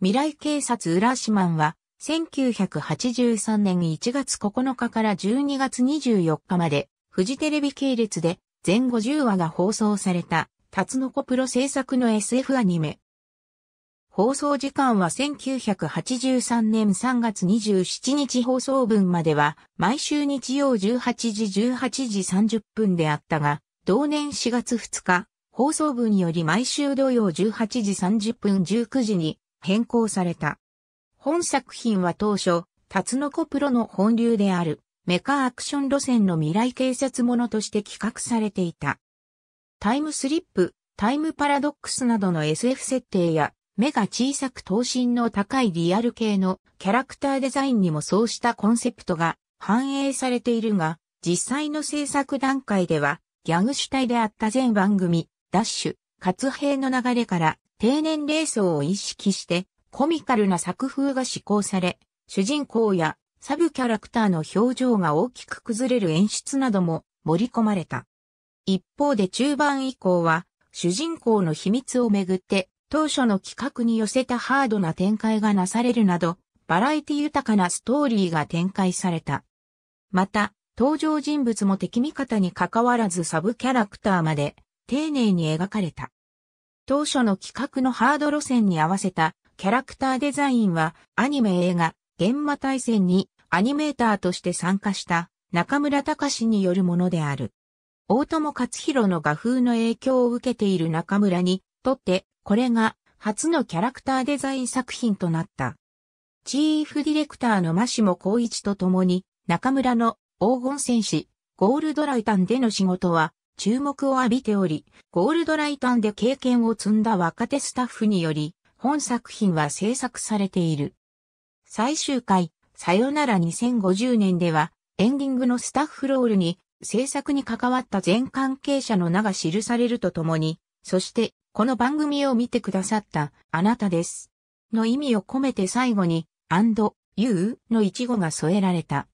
未来警察ウラシマンは、1983年1月9日から12月24日まで、フジテレビ系列で、全50話が放送された、タツノコプロ制作の SF アニメ。放送時間は1983年3月27日放送分までは毎週日曜18時18時30分であったが、同年4月2日、放送分より毎週土曜18時30分19時に変更された。本作品は当初、タツノコプロの本流であるメカアクション路線の未来警察ものとして企画されていた。タイムスリップ、タイムパラドックスなどの SF 設定や目が小さく等身の高いリアル系のキャラクターデザインにもそうしたコンセプトが反映されているが、実際の制作段階ではギャグ主体であった全番組、ダッシュ、活兵の流れから低年齢層を意識して、コミカルな作風が施行され、主人公やサブキャラクターの表情が大きく崩れる演出なども盛り込まれた。一方で中盤以降は、主人公の秘密をめぐって、当初の企画に寄せたハードな展開がなされるなど、バラエティ豊かなストーリーが展開された。また、登場人物も敵味方に関わらずサブキャラクターまで丁寧に描かれた。当初の企画のハード路線に合わせたキャラクターデザインはアニメ映画、現場大戦にアニメーターとして参加した中村隆によるものである。大友克弘の画風の影響を受けている中村にとってこれが初のキャラクターデザイン作品となった。チーフディレクターの真下光一と共に中村の黄金戦士ゴールドライタンでの仕事は注目を浴びており、ゴールドライタンで経験を積んだ若手スタッフにより、本作品は制作されている。最終回、さよなら2050年では、エンディングのスタッフロールに、制作に関わった全関係者の名が記されるとともに、そして、この番組を見てくださった、あなたです。の意味を込めて最後に、and, you の一語が添えられた。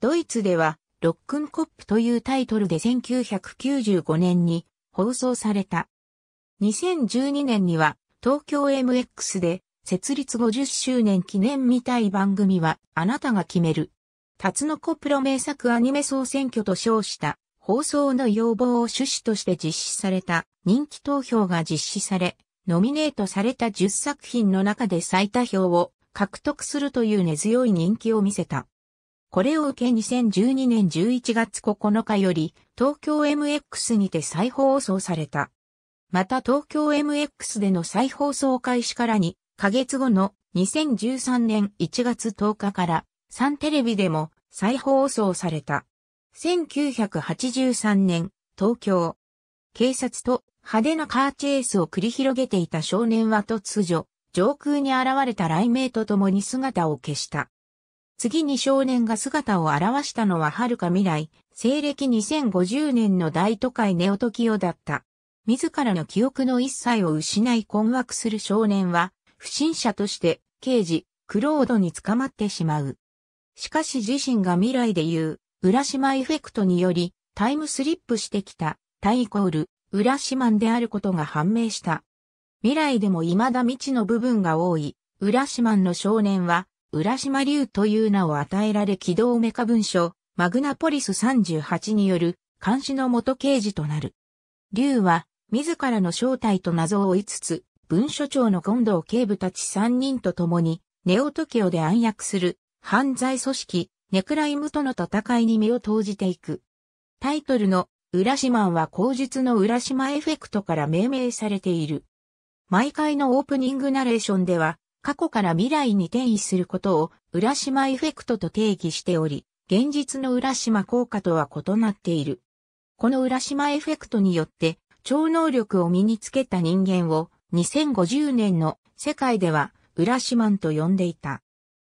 ドイツでは、ロックンコップというタイトルで1995年に放送された。2012年には東京 MX で設立50周年記念みたい番組はあなたが決める。タツノコプロ名作アニメ総選挙と称した放送の要望を趣旨として実施された人気投票が実施され、ノミネートされた10作品の中で最多票を獲得するという根強い人気を見せた。これを受け2012年11月9日より東京 MX にて再放送された。また東京 MX での再放送開始から2ヶ月後の2013年1月10日から3テレビでも再放送された。1983年東京。警察と派手なカーチェイスを繰り広げていた少年は突如、上空に現れた雷鳴と共に姿を消した。次に少年が姿を現したのは遥か未来、西暦2050年の大都会ネオトキオだった。自らの記憶の一切を失い困惑する少年は、不審者として、刑事、クロードに捕まってしまう。しかし自身が未来で言う、浦島エフェクトにより、タイムスリップしてきた、タイコール、浦島であることが判明した。未来でも未だ未知の部分が多い、浦島の少年は、浦島竜という名を与えられ軌道メカ文書、マグナポリス38による監視の元刑事となる。竜は、自らの正体と謎を追いつつ、文書長の近藤警部たち3人と共に、ネオトキオで暗躍する犯罪組織、ネクライムとの戦いに身を投じていく。タイトルの浦島は口述の浦島エフェクトから命名されている。毎回のオープニングナレーションでは、過去から未来に転移することを浦島エフェクトと定義しており、現実の浦島効果とは異なっている。この浦島エフェクトによって超能力を身につけた人間を2050年の世界では浦島と呼んでいた。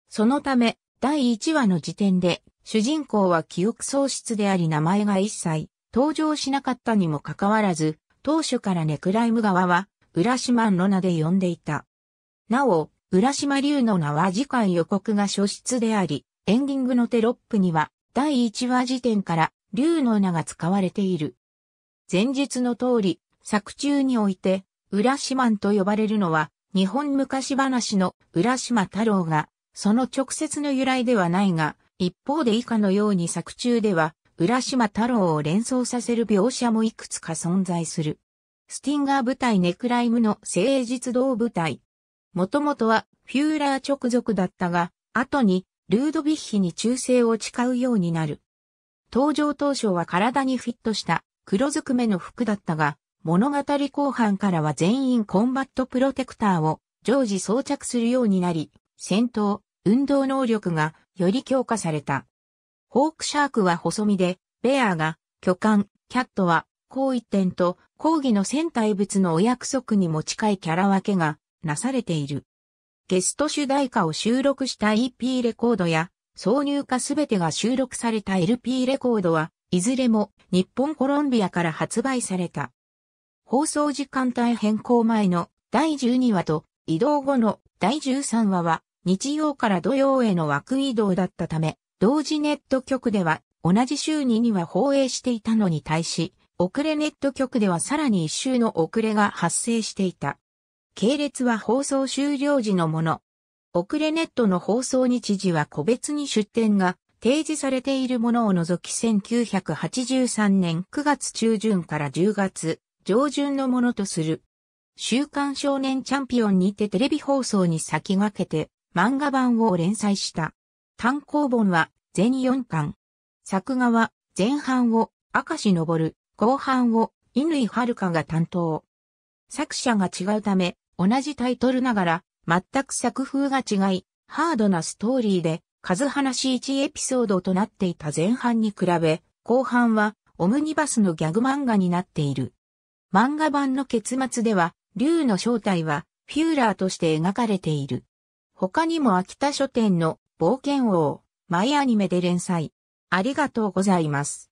そのため第1話の時点で主人公は記憶喪失であり名前が一切登場しなかったにもかかわらず当初からネクライム側は浦島のロナで呼んでいた。なお、浦島竜の名は次回予告が初出であり、エンディングのテロップには、第1話時点から竜の名が使われている。前述の通り、作中において、浦島と呼ばれるのは、日本昔話の浦島太郎が、その直接の由来ではないが、一方で以下のように作中では、浦島太郎を連想させる描写もいくつか存在する。スティンガー舞台ネクライムの誠実堂舞台、もともとはフューラー直属だったが、後にルードビッヒに忠誠を誓うようになる。登場当初は体にフィットした黒ずくめの服だったが、物語後半からは全員コンバットプロテクターを常時装着するようになり、戦闘、運動能力がより強化された。ホークシャークは細身で、ベアが巨漢、キャットは高一点と抗議の戦隊物のお約束にも近いキャラ分けがなされている。ゲスト主題歌を収録した EP レコードや、挿入歌すべてが収録された LP レコードは、いずれも日本コロンビアから発売された。放送時間帯変更前の第12話と移動後の第13話は日曜から土曜への枠移動だったため、同時ネット局では同じ週にには放映していたのに対し、遅れネット局ではさらに一周の遅れが発生していた。系列は放送終了時のもの。遅れネットの放送日時は個別に出展が提示されているものを除き1983年9月中旬から10月上旬のものとする。週刊少年チャンピオンにてテレビ放送に先駆けて漫画版を連載した。単行本は全4巻。作画は前半をし石昇、後半を乾遥が担当。作者が違うため、同じタイトルながら、全く作風が違い、ハードなストーリーで、数話1エピソードとなっていた前半に比べ、後半はオムニバスのギャグ漫画になっている。漫画版の結末では、竜の正体はフューラーとして描かれている。他にも秋田書店の冒険王、マイアニメで連載。ありがとうございます。